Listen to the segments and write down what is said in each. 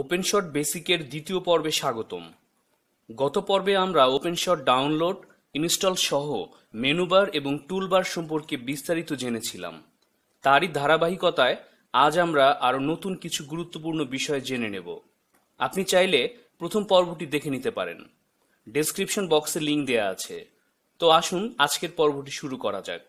open shot বেসিকের দ্বিতীয় পর্বে স্বাগতম গত পর্বে আমরা ওপেন শট ডাউনলোড ইনস্টল সহ মেনুবার এবং টুলবার সম্পর্কে বিস্তারিত জেনেছিলাম তারই ধারাবাহিকতায় আজ আমরা আরও নতুন কিছু গুরুত্বপূর্ণ বিষয় জেনে নেব আপনি চাইলে প্রথম পর্বটি দেখে নিতে পারেন ডেসক্রিপশন বক্সে লিঙ্ক দেয়া আছে তো আসুন আজকের পর্বটি শুরু করা যাক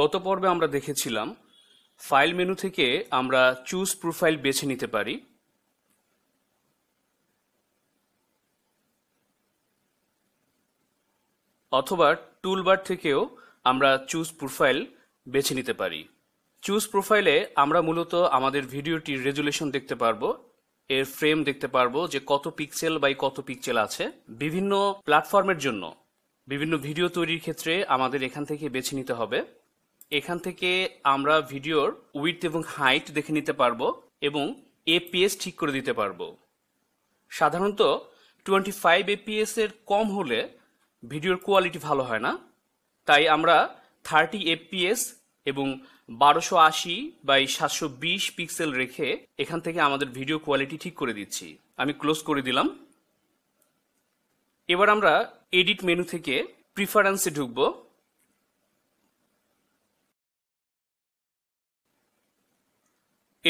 গত পর্বে আমরা দেখেছিলাম ফাইল মেনু থেকে আমরা চুজ প্রোফাইল বেছে নিতে পারি অথবা টুলবার থেকেও আমরা চুজ প্রোফাইল বেছে নিতে পারি চুজ প্রোফাইলে আমরা মূলত আমাদের ভিডিওটির রেজুলেশন দেখতে পারবো এর ফ্রেম দেখতে পারবো যে কত পিক্সেল বাই কত পিক্সেল আছে বিভিন্ন প্ল্যাটফর্মের জন্য বিভিন্ন ভিডিও তৈরির ক্ষেত্রে আমাদের এখান থেকে বেছে নিতে হবে এখান থেকে আমরা ভিডিওর উইথ এবং হাইট দেখে নিতে পারবো এবং এপিএস ঠিক করে দিতে পারব সাধারণত টোয়েন্টি ফাইভ এপিএস এর কম হলে ভিডিওর কোয়ালিটি ভালো হয় না তাই আমরা থার্টি এপিএস এবং বারোশো আশি বাই সাতশো বিশ পিক্সেল রেখে এখান থেকে আমাদের ভিডিও কোয়ালিটি ঠিক করে দিচ্ছি আমি ক্লোজ করে দিলাম এবার আমরা এডিট মেনু থেকে প্রিফারেন্সে ঢুকবো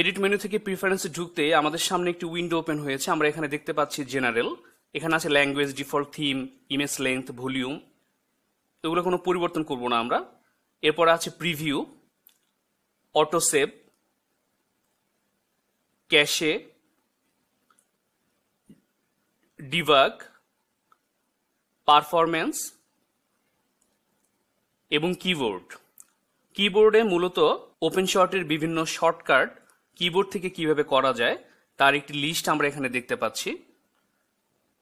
এডিট মেনু থেকে প্রিফারেন্সে ঢুকতে আমাদের সামনে একটি উইন্ডো ওপেন হয়েছে আমরা এখানে দেখতে পাচ্ছি জেনারেল এখানে আছে language default theme image length volume এগুলো কোনো পরিবর্তন করব না আমরা এরপর আছে প্রিভিউ অটো সেভ ক্যাশে ডিভাগ পারফরম্যান্স এবং কিবোর্ড কিবোর্ডে মূলত ওপেন শর্টের বিভিন্ন শর্টকাট কিবোর্ড থেকে কিভাবে করা যায় তার একটি লিস্ট আমরা এখানে দেখতে পাচ্ছি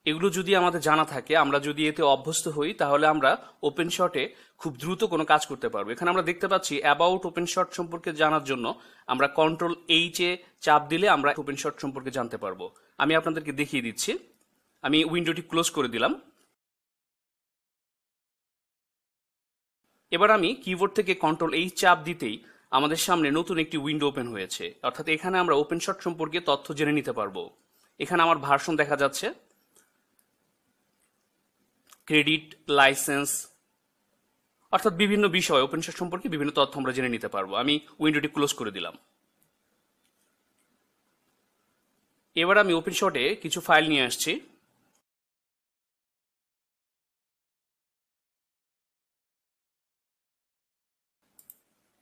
এগুলো যদি আমাদের জানা থাকে আমরা যদি এতে অভ্যস্ত হই তাহলে আমরা ওপেন শটে খুব দ্রুত কোনো কাজ করতে পারবো এখানে আমরা দেখতে পাচ্ছি অ্যাবাউট ওপেন শট সম্পর্কে জানার জন্য আমরা কন্ট্রোল এইচ এ চাপ দিলে আমরা ওপেন শট সম্পর্কে জানতে পারবো আমি আপনাদেরকে দেখিয়ে দিচ্ছি আমি উইন্ডোটি ক্লোজ করে দিলাম এবার আমি কিবোর্ড থেকে কন্ট্রোল এইচ চাপ দিতেই আমাদের সামনে নতুন একটি উইন্ডো ওপেন হয়েছে অর্থাৎ এখানে আমরা ওপেন শট সম্পর্কে তথ্য জেনে নিতে পারবো এখানে আমার ভার্সন দেখা যাচ্ছে ক্রেডিট লাইসেন্স অর্থাৎ বিভিন্ন বিষয় ওপেন শট সম্পর্কে বিভিন্ন তথ্য আমরা জেনে নিতে পারবো আমি উইন্ডোটি ক্লোজ করে দিলাম এবার আমি ওপেন শটে কিছু ফাইল নিয়ে আসছি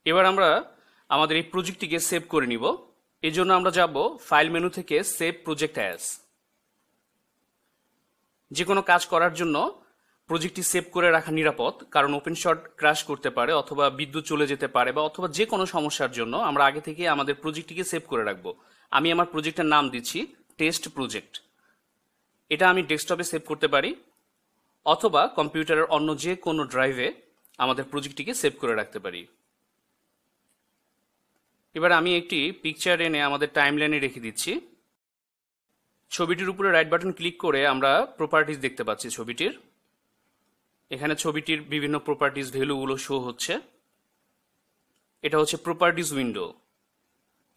এবার আমরা আমাদের এই প্রজেক্টটিকে সেভ করে নিব এই জন্য আমরা যাব ফাইল মেনু থেকে সেভ প্রজেক্ট অ্যাস যে কোনো কাজ করার জন্য প্রজেক্টটি সেভ করে রাখা নিরাপদ কারণ ওপেন শট ক্রাশ করতে পারে অথবা বিদ্যুৎ চলে যেতে পারে বা অথবা যে কোনো সমস্যার জন্য আমরা আগে থেকে আমাদের প্রজেক্টটিকে সেভ করে রাখব আমি আমার প্রজেক্টের নাম দিচ্ছি টেস্ট প্রজেক্ট এটা আমি ডেস্কটপে সেভ করতে পারি অথবা কম্পিউটারের অন্য যে কোনো ড্রাইভে আমাদের প্রজেক্টটিকে সেভ করে রাখতে পারি এবার আমি একটি পিকচার এনে আমাদের টাইম লাইনে রেখে দিচ্ছি ছবিটির উপরে রাইট বাটন ক্লিক করে আমরা প্রপার্টিজ দেখতে পাচ্ছি ছবিটির এখানে ছবিটির বিভিন্ন প্রপার্টিজ ভ্যালুগুলো শো হচ্ছে এটা হচ্ছে প্রপার্টিজ উইন্ডো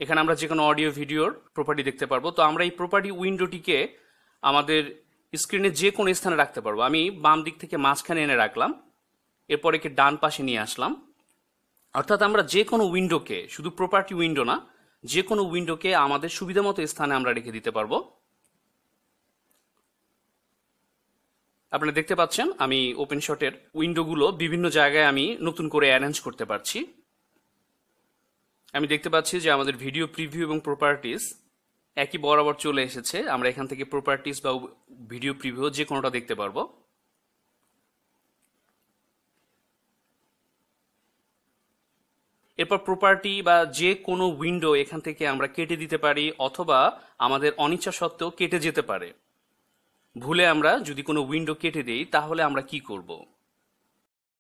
এখানে আমরা যে কোনো অডিও ভিডিওর প্রপার্টি দেখতে পারবো তো আমরা এই প্রপার্টি উইন্ডোটিকে আমাদের স্ক্রিনে যে কোনো স্থানে রাখতে পারবো আমি বাম দিক থেকে মাঝখানে এনে রাখলাম এরপর একে ডান পাশে নিয়ে আসলাম অর্থাৎ আমরা যে কোনো উইন্ডোকে শুধু প্রপার্টি উইন্ডো না যে কোনো উইন্ডোকে আমাদের সুবিধা মতো স্থানে আমরা রেখে দিতে পারবো আপনারা দেখতে পাচ্ছেন আমি ওপেন শটের উইন্ডোগুলো বিভিন্ন জায়গায় আমি নতুন করে অ্যারেঞ্জ করতে পারছি আমি দেখতে পাচ্ছি যে আমাদের ভিডিও প্রিভিউ এবং প্রপার্টিস একই বরাবর চলে এসেছে আমরা এখান থেকে প্রপার্টিস বা ভিডিও প্রিভিউ যে কোনোটা দেখতে পারবো এরপর প্রপার্টি বা যে কোনো উইন্ডো এখান থেকে আমরা কেটে দিতে পারি অথবা আমাদের অনিচ্ছা সত্ত্বেও কেটে যেতে পারে ভুলে আমরা যদি কোনো উইন্ডো কেটে দিই তাহলে আমরা কি করব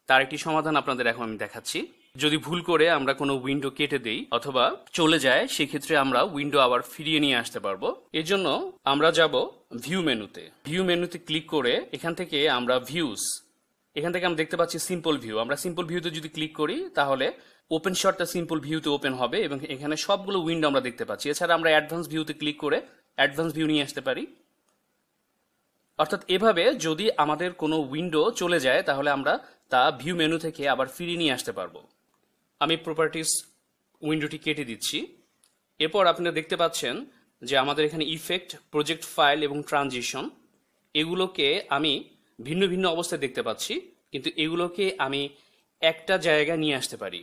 তার একটি সমাধান আপনাদের এখন আমি দেখাচ্ছি যদি ভুল করে আমরা কোনো উইন্ডো কেটে দেই অথবা চলে যায় সেক্ষেত্রে আমরা উইন্ডো আবার ফিরিয়ে নিয়ে আসতে পারবো এর জন্য আমরা যাব ভিউ মেনুতে ভিউ মেনুতে ক্লিক করে এখান থেকে আমরা ভিউস এখান থেকে আমরা দেখতে পাচ্ছি সিম্পল ভিউ আমরা সিম্পল ভিউতে যদি ক্লিক করি তাহলে ওপেন শটটা সিম্পল ভিউতে ওপেন হবে এবং এখানে সবগুলো উইন্ডো আমরা দেখতে পাচ্ছি এছাড়া আমরা অ্যাডভান্স ভিউতে ক্লিক করে অ্যাডভান্স ভিউ নিয়ে আসতে পারি অর্থাৎ এভাবে যদি আমাদের কোনো উইন্ডো চলে যায় তাহলে আমরা তা ভিউ মেনু থেকে আবার ফিরিয়ে নিয়ে আসতে পারবো আমি প্রপার্টিস উইন্ডোটি কেটে দিচ্ছি এরপর আপনারা দেখতে পাচ্ছেন যে আমাদের এখানে ইফেক্ট প্রজেক্ট ফাইল এবং ট্রানজিশন এগুলোকে আমি ভিন্ন ভিন্ন অবস্থায় দেখতে পাচ্ছি কিন্তু এগুলোকে আমি একটা জায়গায় নিয়ে আসতে পারি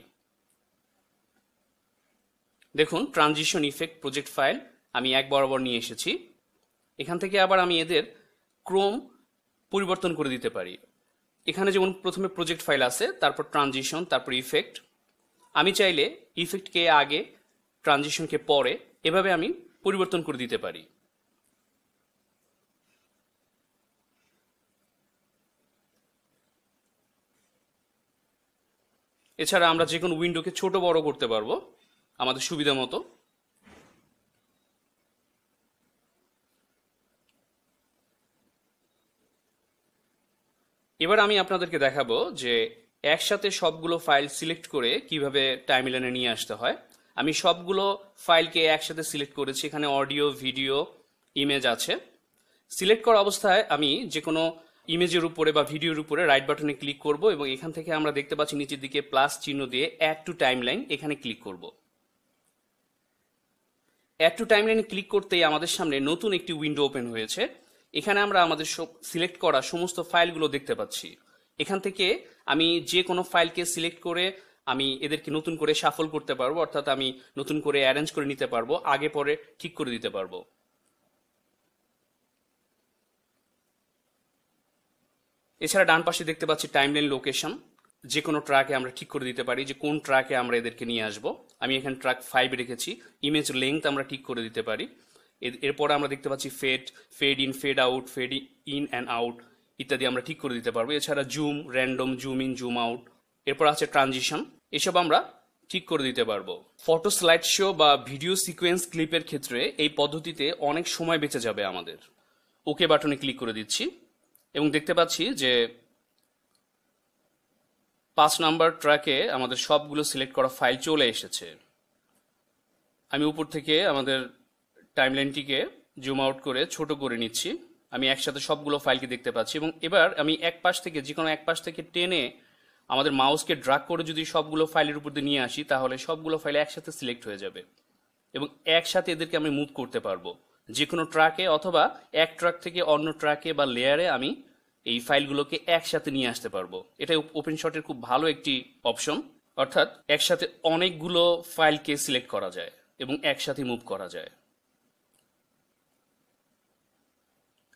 দেখুন ট্রানজিশন ইফেক্ট প্রজেক্ট ফাইল আমি এক বরাবর নিয়ে এসেছি এখান থেকে আবার আমি এদের ক্রম পরিবর্তন করে দিতে পারি এখানে যেমন প্রথমে প্রজেক্ট ফাইল আছে তারপর ট্রানজিশন তারপর ইফেক্ট আমি চাইলে ইফেক্টকে আগে ট্রানজিশনকে পরে এভাবে আমি পরিবর্তন করে দিতে পারি এছাড়া আমরা যে কোনো উইন্ডোকে ছোট বড় করতে পারবো আমাদের সুবিধা মতো এবার আমি আপনাদেরকে দেখাবো যে একসাথে সবগুলো ফাইল সিলেক্ট করে কিভাবে টাইমলাইনে নিয়ে আসতে হয় আমি সবগুলো ফাইলকে একসাথে সিলেক্ট করেছি এখানে অডিও ভিডিও ইমেজ আছে সিলেক্ট করা অবস্থায় আমি যে কোনো ইমেজের উপরে বা ভিডিওর উপরে রাইট বাটনে ক্লিক করব এবং এখান থেকে আমরা দেখতে পাচ্ছি নিচের দিকে প্লাস চিহ্ন দিয়ে অ্যাড টু টাইমলাইন এখানে ক্লিক করব অ্যাড টু টাইমলাইনে ক্লিক করতেই আমাদের সামনে নতুন একটি উইন্ডো ওপেন হয়েছে এখানে আমরা আমাদের সিলেক্ট করা সমস্ত ফাইলগুলো দেখতে পাচ্ছি এখান থেকে আমি যে কোনো ফাইলকে সিলেক্ট করে আমি এদেরকে নতুন করে সাফল করতে পারবো অর্থাৎ আমি নতুন করে অ্যারেঞ্জ করে নিতে পারবো আগে পরে ঠিক করে দিতে পারবো এছাড়া ডান পাশে দেখতে পাচ্ছি টাইমলাইন লোকেশন যে কোনো ট্রাকে আমরা ঠিক করে দিতে পারি যে কোন ট্রাকে আমরা এদেরকে নিয়ে আসব আমি এখানে ট্র্যাক ফাইভ রেখেছি ইমেজ লেংথ আমরা ঠিক করে দিতে পারি এরপর আমরা দেখতে পাচ্ছি fade fade in fade out fade in and out ইত্যাদি আমরা ঠিক করে দিতে পারবো এছাড়া zoom random zoom in zoom out এরপর আছে ট্রানজিশন এসব আমরা ঠিক করে দিতে পারবো ফটো স্লাইড শো বা ভিডিও সিকোয়েন্স ক্লিপের ক্ষেত্রে এই পদ্ধতিতে অনেক সময় বেঁচে যাবে আমাদের ওকে বাটনে ক্লিক করে দিচ্ছি এবং দেখতে পাচ্ছি যে পাঁচ নাম্বার ট্র্যাকে আমাদের সবগুলো সিলেক্ট করা ফাইল চলে এসেছে আমি উপর থেকে আমাদের টাইমলাইনটিকে জুম আউট করে ছোট করে নিচ্ছি আমি একসাথে সবগুলো ফাইলকে দেখতে পাচ্ছি এবং এবার আমি এক পাশ থেকে যে কোনো এক পাশ থেকে টেনে আমাদের মাউসকে ড্রাগ করে যদি সবগুলো ফাইলের উপর দিয়ে নিয়ে আসি তাহলে সবগুলো ফাইল একসাথে সিলেক্ট হয়ে যাবে এবং একসাথে এদেরকে আমি মুভ করতে পারবো যে কোনো ট্রাকে অথবা এক ট্রাক থেকে অন্য ট্রাকে বা লেয়ারে আমি এই ফাইলগুলোকে একসাথে নিয়ে আসতে পারবো এটা ওপেন শটের খুব ভালো একটি অপশন অর্থাৎ একসাথে অনেকগুলো ফাইলকে সিলেক্ট করা যায় এবং একসাথে মুভ করা যায়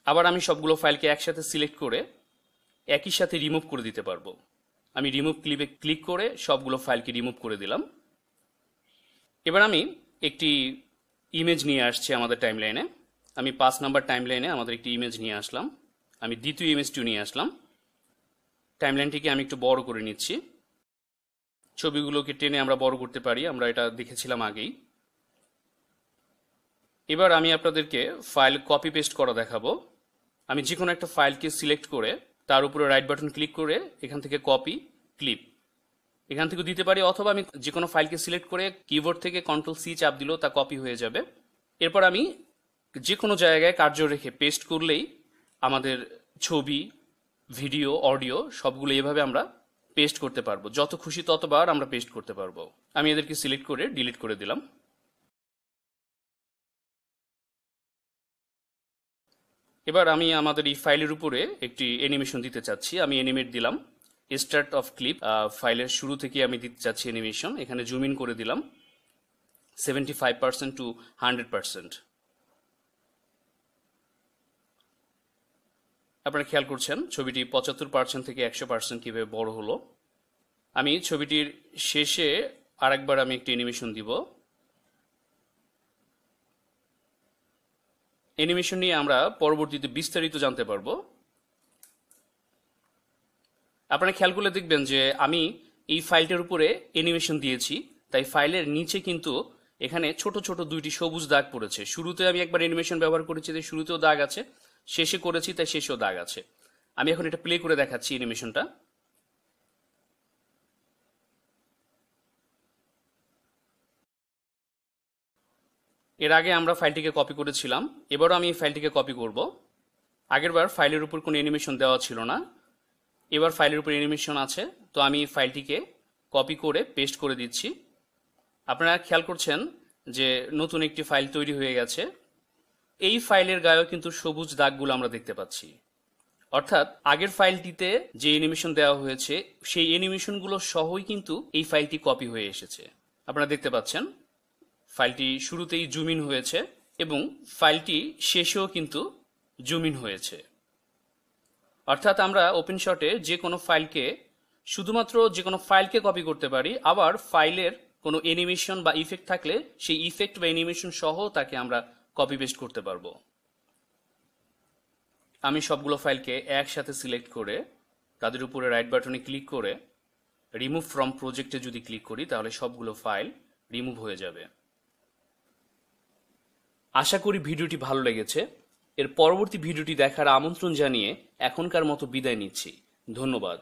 আবার আমি সবগুলো ফাইলকে একসাথে সিলেক্ট করে একই সাথে রিমুভ করে দিতে পারবো আমি রিমুভ ক্লিপে ক্লিক করে সবগুলো ফাইলকে রিমুভ করে দিলাম এবার আমি একটি ইমেজ নিয়ে আসছে আমাদের টাইম লাইনে আমি পাঁচ নাম্বার টাইম লাইনে আমাদের একটি ইমেজ নিয়ে আসলাম আমি দ্বিতীয় ইমেজটিও নিয়ে আসলাম টাইম লাইনটিকে আমি একটু বড় করে নিচ্ছি ছবিগুলোকে টেনে আমরা বড় করতে পারি আমরা এটা দেখেছিলাম আগেই এবার আমি আপনাদেরকে ফাইল কপি পেস্ট করা দেখাবো আমি যে কোনো একটা ফাইলকে সিলেক্ট করে তার উপরে রাইট বাটন ক্লিক করে এখান থেকে কপি ক্লিপ এখান থেকে দিতে পারি অথবা আমি যে কোনো ফাইলকে সিলেক্ট করে কিবোর্ড থেকে কন্ট্রোল সি চাপ দিলেও তা কপি হয়ে যাবে এরপর আমি যে কোনো জায়গায় কার্য রেখে পেস্ট করলেই আমাদের ছবি ভিডিও অডিও সবগুলো এভাবে আমরা পেস্ট করতে পারবো যত খুশি ততবার আমরা পেস্ট করতে পারবো আমি এদেরকে সিলেক্ট করে ডিলিট করে দিলাম এবার আমি আমাদের এই ফাইলের উপরে একটি অ্যানিমেশন দিতে চাচ্ছি আমি অ্যানিমেট দিলাম স্টার্ট অফ ক্লিপ ফাইলের শুরু থেকে আমি দিতে চাচ্ছি অ্যানিমেশন এখানে জুম ইন করে দিলাম seventy five percent to hundred percent আপনারা খেয়াল করছেন ছবিটি পঁচাত্তর পার্সেন্ট থেকে একশো পার্সেন্ট কীভাবে বড় হলো আমি ছবিটির শেষে আরেকবার আমি একটি অ্যানিমেশন দিব অ্যানিমেশন নিয়ে আমরা পরবর্তীতে বিস্তারিত জানতে পারবো আপনারা খেয়াল করলে দেখবেন যে আমি এই ফাইলটার উপরে অ্যানিমেশন দিয়েছি তাই ফাইলের নিচে কিন্তু এখানে ছোট ছোট দুইটি সবুজ দাগ পড়েছে শুরুতে আমি একবার অ্যানিমেশন ব্যবহার করেছি তাই শুরুতেও দাগ আছে শেষে করেছি তাই শেষেও দাগ আছে আমি এখন এটা প্লে করে দেখাচ্ছি অ্যানিমেশনটা এর আগে আমরা ফাইলটিকে কপি করেছিলাম এবারও আমি এই ফাইলটিকে কপি করব আগেরবার ফাইলের উপর কোনো অ্যানিমেশন দেওয়া ছিল না এবার ফাইলের উপর অ্যানিমেশন আছে তো আমি ফাইলটিকে কপি করে পেস্ট করে দিচ্ছি আপনারা খেয়াল করছেন যে নতুন একটি ফাইল তৈরি হয়ে গেছে এই ফাইলের গায়েও কিন্তু সবুজ দাগগুলো আমরা দেখতে পাচ্ছি অর্থাৎ আগের ফাইলটিতে যে অ্যানিমেশন দেওয়া হয়েছে সেই অ্যানিমেশনগুলো সহই কিন্তু এই ফাইলটি কপি হয়ে এসেছে আপনারা দেখতে পাচ্ছেন ফাইলটি শুরুতেই জুম ইন হয়েছে এবং ফাইলটি শেষেও কিন্তু জুম ইন হয়েছে অর্থাৎ আমরা ওপেন শটে যে কোনো ফাইলকে শুধুমাত্র যে কোনো ফাইলকে কপি করতে পারি আবার ফাইলের কোনো অ্যানিমেশন বা ইফেক্ট থাকলে সেই ইফেক্ট বা অ্যানিমেশন সহ তাকে আমরা কপি পেস্ট করতে পারবো আমি সবগুলো ফাইলকে একসাথে সিলেক্ট করে তাদের উপরে রাইট বাটনে ক্লিক করে রিমুভ ফ্রম প্রজেক্টে যদি ক্লিক করি তাহলে সবগুলো ফাইল রিমুভ হয়ে যাবে আশা করি ভিডিওটি ভালো লেগেছে এর পরবর্তী ভিডিওটি দেখার আমন্ত্রণ জানিয়ে এখনকার মতো বিদায় নিচ্ছি ধন্যবাদ